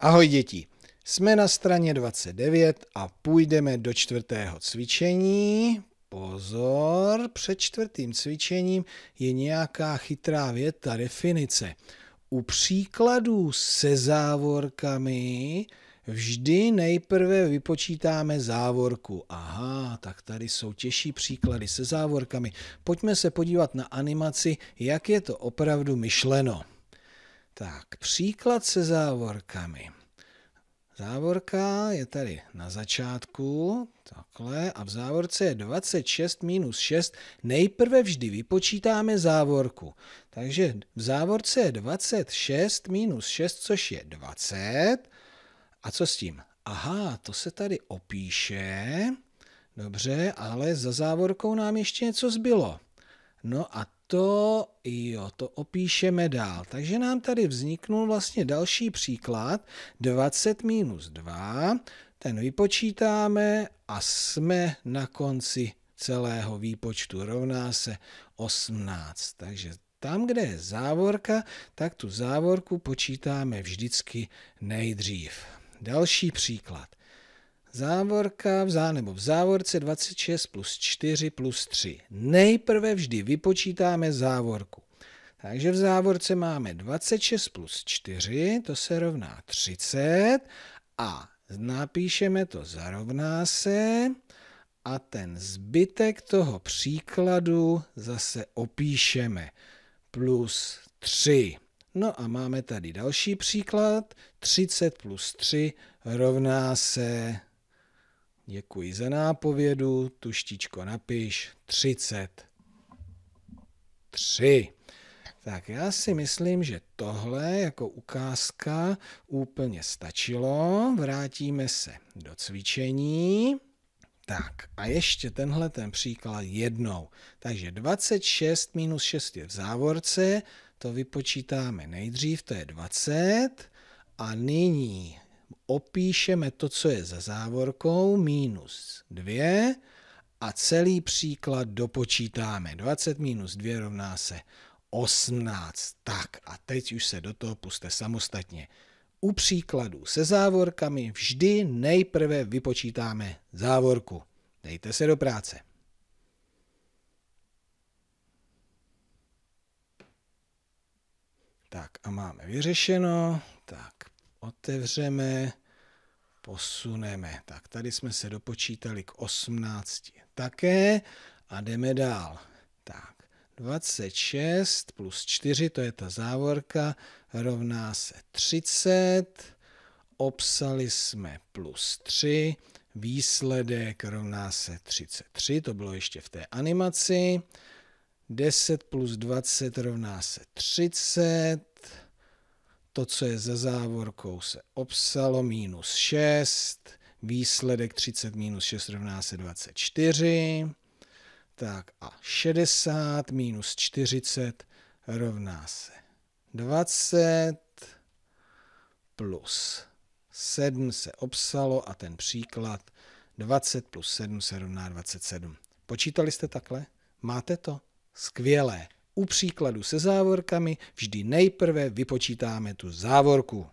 Ahoj děti, jsme na straně 29 a půjdeme do čtvrtého cvičení. Pozor, před čtvrtým cvičením je nějaká chytrá věta, definice. U příkladů se závorkami vždy nejprve vypočítáme závorku. Aha, tak tady jsou těžší příklady se závorkami. Pojďme se podívat na animaci, jak je to opravdu myšleno. Tak, příklad se závorkami. Závorka je tady na začátku, takhle, a v závorce je 26 minus 6. Nejprve vždy vypočítáme závorku. Takže v závorce je 26 minus 6, což je 20. A co s tím? Aha, to se tady opíše. Dobře, ale za závorkou nám ještě něco zbylo. No a to, jo, to opíšeme dál. Takže nám tady vzniknul vlastně další příklad, 20 minus 2, ten vypočítáme a jsme na konci celého výpočtu, rovná se 18. Takže tam, kde je závorka, tak tu závorku počítáme vždycky nejdřív. Další příklad. Závorka v zá, nebo v závorce 26 plus 4 plus 3. Nejprve vždy vypočítáme závorku. Takže v závorce máme 26 plus 4, to se rovná 30 a napíšeme to zarovná se a ten zbytek toho příkladu zase opíšeme. Plus 3. No a máme tady další příklad. 30 plus 3 rovná se Děkuji za nápovědu, tuštičko napiš, 33. Tak já si myslím, že tohle jako ukázka úplně stačilo. Vrátíme se do cvičení. Tak a ještě tenhle ten příklad jednou. Takže 26 minus 6 je v závorce, to vypočítáme nejdřív, to je 20. A nyní opíšeme to, co je za závorkou, minus 2 a celý příklad dopočítáme. 20 minus 2 rovná se 18. Tak a teď už se do toho puste samostatně. U příkladů se závorkami vždy nejprve vypočítáme závorku. Dejte se do práce. Tak a máme vyřešeno. Tak otevřeme, posuneme. Tak tady jsme se dopočítali k 18 také a jdeme dál. Tak, 26 plus 4, to je ta závorka, rovná se 30, obsali jsme plus 3, výsledek rovná se 33, to bylo ještě v té animaci, 10 plus 20 rovná se 30, to, co je za závorkou, se obsalo minus 6, výsledek 30 minus 6 rovná se 24, tak a 60 minus 40 rovná se 20 plus 7 se obsalo a ten příklad 20 plus 7 se rovná 27. Počítali jste takhle? Máte to? Skvělé. U příkladu se závorkami vždy nejprve vypočítáme tu závorku.